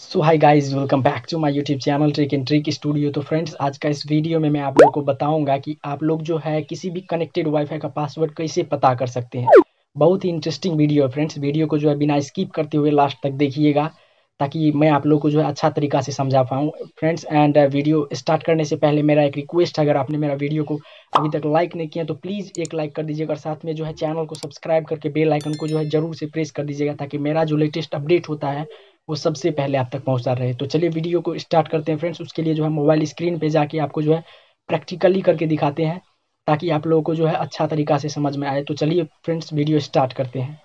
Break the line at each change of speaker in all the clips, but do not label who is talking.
So hi guys welcome back to my YouTube channel trick and trick studio तो friends आज का इस video में मैं आप लोग को बताऊंगा कि आप लोग जो है किसी भी कनेक्टेड वाईफाई का पासवर्ड कैसे पता कर सकते हैं बहुत ही इंटरेस्टिंग वीडियो है फ्रेंड्स वीडियो को जो है बिना स्किप करते हुए लास्ट तक देखिएगा ताकि मैं आप लोग को जो है अच्छा तरीका से समझा पाऊँ फ्रेंड्स एंड वीडियो स्टार्ट करने से पहले मेरा एक रिक्वेस्ट है अगर आपने मेरा वीडियो को अभी तक लाइक नहीं किया तो प्लीज़ एक लाइक कर दीजिएगा और साथ में जो है चैनल को सब्सक्राइब करके बेल आइकन को जो है जरूर से प्रेस कर दीजिएगा ताकि मेरा जो लेटेस्ट अपडेट होता है वो सबसे पहले आप तक पहुँचा रहे तो चलिए वीडियो को स्टार्ट करते हैं फ्रेंड्स उसके लिए जो है मोबाइल स्क्रीन पे जाके आपको जो है प्रैक्टिकली करके दिखाते हैं ताकि आप लोगों को जो है अच्छा तरीका से समझ में आए तो चलिए फ्रेंड्स वीडियो स्टार्ट करते हैं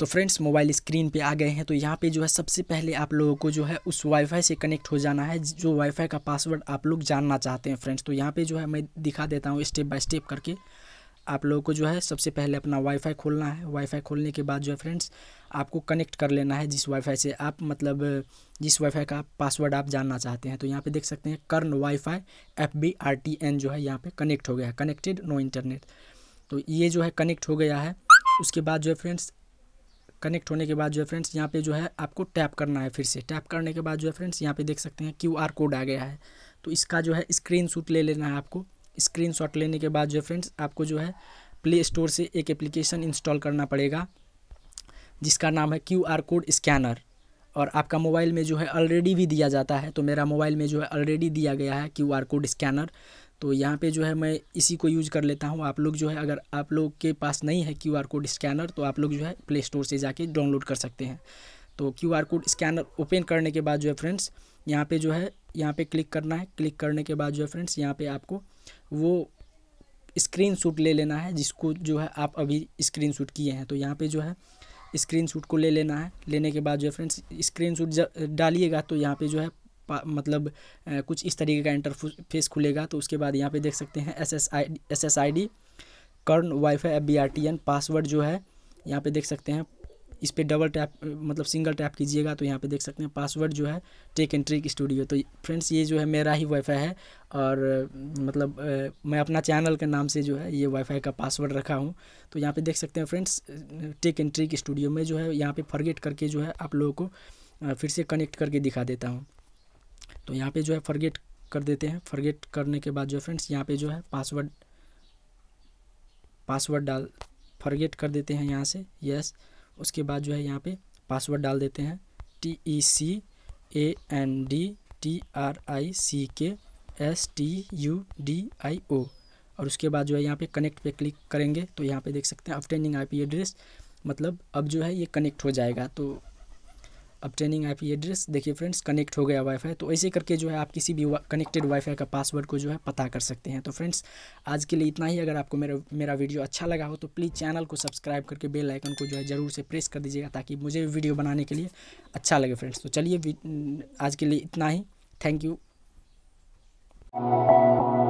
तो फ्रेंड्स मोबाइल स्क्रीन पे आ गए हैं तो यहाँ पे जो है सबसे पहले आप लोगों को जो है उस वाईफाई से कनेक्ट हो जाना है जो वाईफाई का पासवर्ड आप लोग जानना चाहते हैं फ्रेंड्स तो यहाँ पे जो है मैं दिखा देता हूँ स्टेप बाय स्टेप करके आप लोगों को जो है सबसे पहले अपना वाईफाई खोलना है वाईफाई खोलने के बाद जो है फ्रेंड्स आपको कनेक्ट कर लेना है जिस वाईफाई से आप मतलब जिस वाईफाई का पासवर्ड आप जानना चाहते हैं तो यहाँ पे देख सकते हैं Karn wifi F B R T N जो है यहाँ पे कनेक्ट हो गया है कनेक्टेड नो इंटरनेट तो ये जो है कनेक्ट हो गया है उसके बाद जो है फ्रेंड्स कनेक्ट होने के बाद जो है फ्रेंड्स यहाँ पर जो है आपको टैप करना है फिर से टैप करने के बाद जो है फ्रेंड्स यहाँ पर देख सकते हैं क्यू आर कोड आ गया है तो इसका जो है स्क्रीन शूट ले लेना है आपको स्क्रीनशॉट लेने के बाद जो है फ्रेंड्स आपको जो है प्ले स्टोर से एक एप्लीकेशन इंस्टॉल करना पड़ेगा जिसका नाम है क्यू आर कोड स्कैनर और आपका मोबाइल में जो है ऑलरेडी भी दिया जाता है तो मेरा मोबाइल में जो है ऑलरेडी दिया गया है क्यू आर कोड स्कैनर तो यहाँ पे जो है मैं इसी को यूज कर लेता हूँ आप लोग जो है अगर आप लोग के पास नहीं है क्यू आर कोड स्कैनर तो आप लोग जो है प्ले स्टोर से जाके डाउनलोड कर सकते हैं तो Q R code scanner open करने के बाद जो है फ्रेंड्स यहाँ पे जो है यहाँ पे क्लिक करना है क्लिक करने के बाद जो है फ्रेंड्स यहाँ पे आपको वो स्क्रीन शूट ले लेना है जिसको जो है आप अभी स्क्रीन शूट किए हैं तो यहाँ पे जो है स्क्रीन शूट को ले लेना है लेने के बाद जो है फ्रेंड्स स्क्रीन शूट डालिएगा तो यहाँ पे जो है मतलब आ, कुछ इस तरीके का इंटरफेस खुलेगा तो उसके बाद यहाँ पे देख सकते हैं S S I S S I D Karn wifi F B R T N password जो है यहाँ पे देख सकते हैं इस पर डबल टैप मतलब सिंगल टैप कीजिएगा तो यहाँ पे देख सकते हैं पासवर्ड जो है टेक एंड ट्रिक स्टूडियो तो फ्रेंड्स ये जो है मेरा ही वाईफाई है और मतलब मैं अपना चैनल के नाम से जो है ये वाईफाई का पासवर्ड रखा हूँ तो यहाँ पे देख सकते हैं friends tech and trick studio में जो है यहाँ पर फॉरगेट करके जो है आप लोगों को फिर से कनेक्ट करके दिखा देता हूँ तो यहाँ पर जो है फॉरगेट कर देते हैं फॉरगेट करने के बाद जो है फ्रेंड्स यहाँ पर जो है पासवर्ड पासवर्ड डाल फॉरगेट कर देते हैं यहाँ से यस yes. उसके बाद जो है यहाँ पे पासवर्ड डाल देते हैं T E C A N D T R I C K S T U D I O और उसके बाद जो है यहाँ पे कनेक्ट पे क्लिक करेंगे तो यहाँ पे देख सकते हैं अपटेनिंग आईपी एड्रेस मतलब अब जो है ये कनेक्ट हो जाएगा तो अपटेनिंग आई पी एड्रेस देखिए फ्रेंड्स कनेक्ट हो गया वाईफाई तो ऐसे करके जो है आप किसी भी कनेक्टेड वाईफाई का पासवर्ड को जो है पता कर सकते हैं तो फ्रेंड्स आज के लिए इतना ही अगर आपको मेरा मेरा वीडियो अच्छा लगा हो तो प्लीज़ चैनल को सब्सक्राइब करके बेल आइकन को जो है ज़रूर से प्रेस कर दीजिएगा ताकि मुझे वीडियो बनाने के लिए अच्छा लगे फ्रेंड्स तो चलिए आज के लिए इतना ही थैंक यू